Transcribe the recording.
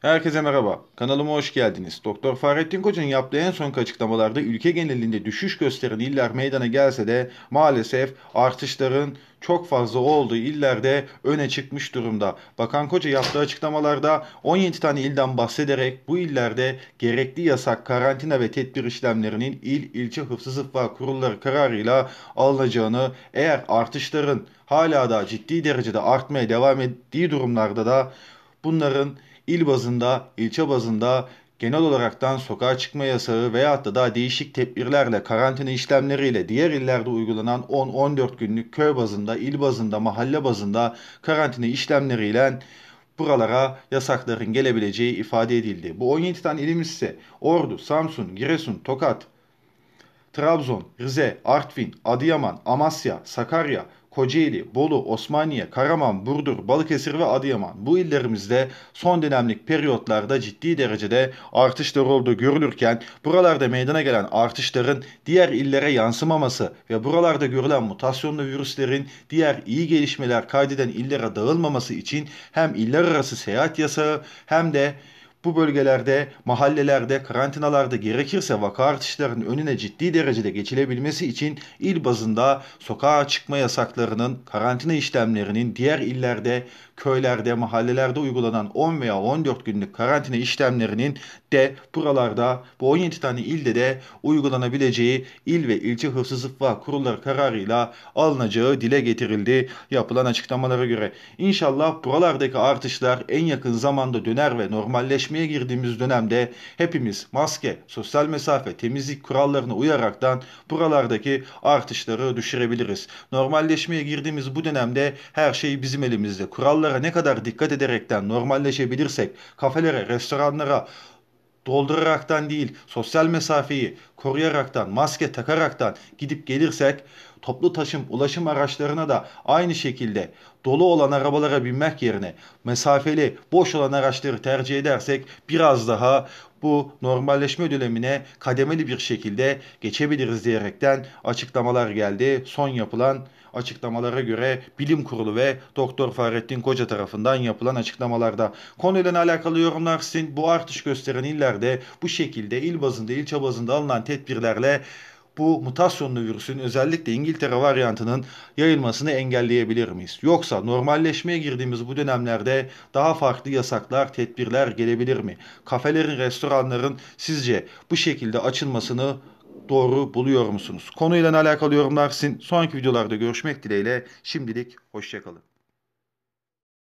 Herkese merhaba. Kanalıma hoş geldiniz. Doktor Fahrettin Koca'nın yaptığı en son açıklamalarda ülke genelinde düşüş gösteren iller meydana gelse de maalesef artışların çok fazla olduğu illerde öne çıkmış durumda. Bakan Koca yaptığı açıklamalarda 17 tane ilden bahsederek bu illerde gerekli yasak, karantina ve tedbir işlemlerinin il, ilçe hıfzı sıfva kurulları kararıyla alınacağını eğer artışların hala da ciddi derecede artmaya devam ettiği durumlarda da Bunların il bazında, ilçe bazında genel olaraktan sokağa çıkma yasağı veyahut da daha değişik tedbirlerle, karantina işlemleriyle diğer illerde uygulanan 10-14 günlük köy bazında, il bazında, mahalle bazında karantina işlemleriyle buralara yasakların gelebileceği ifade edildi. Bu 17 tane ilimiz ise Ordu, Samsun, Giresun, Tokat, Trabzon, Rize, Artvin, Adıyaman, Amasya, Sakarya, Kocaeli, Bolu, Osmaniye, Karaman, Burdur, Balıkesir ve Adıyaman bu illerimizde son dönemlik periyotlarda ciddi derecede artışlar olduğu görülürken buralarda meydana gelen artışların diğer illere yansımaması ve buralarda görülen mutasyonlu virüslerin diğer iyi gelişmeler kaydeden illere dağılmaması için hem iller arası seyahat yasağı hem de bu bölgelerde, mahallelerde, karantinalarda gerekirse vaka artışlarının önüne ciddi derecede geçilebilmesi için il bazında sokağa çıkma yasaklarının, karantina işlemlerinin diğer illerde köylerde, mahallelerde uygulanan 10 veya 14 günlük karantina işlemlerinin de buralarda bu 17 tane ilde de uygulanabileceği il ve ilçe hırsızlık ve kurulları kararıyla alınacağı dile getirildi yapılan açıklamalara göre. İnşallah buralardaki artışlar en yakın zamanda döner ve normalleşmeye girdiğimiz dönemde hepimiz maske, sosyal mesafe, temizlik kurallarına uyaraktan buralardaki artışları düşürebiliriz. Normalleşmeye girdiğimiz bu dönemde her şey bizim elimizde. Kurallar kurallara ne kadar dikkat ederekten normalleşebilirsek, kafelere, restoranlara dolduraraktan değil, sosyal mesafeyi koruyaraktan, maske takaraktan gidip gelirsek, toplu taşım, ulaşım araçlarına da aynı şekilde dolu olan arabalara binmek yerine mesafeli, boş olan araçları tercih edersek biraz daha bu normalleşme dönemine kademeli bir şekilde geçebiliriz diyerekten açıklamalar geldi son yapılan açıklamalara göre bilim kurulu ve Doktor Fahrettin Koca tarafından yapılan açıklamalarda. Konuyla alakalı yorumlar sizin bu artış gösteren illerde bu şekilde il bazında ilçe bazında alınan tedbirlerle bu mutasyonlu virüsün özellikle İngiltere varyantının yayılmasını engelleyebilir miyiz? Yoksa normalleşmeye girdiğimiz bu dönemlerde daha farklı yasaklar, tedbirler gelebilir mi? Kafelerin, restoranların sizce bu şekilde açılmasını doğru buluyor musunuz? Konuyla alakalı yorumlar sizin. Sonraki videolarda görüşmek dileğiyle. Şimdilik hoşçakalın.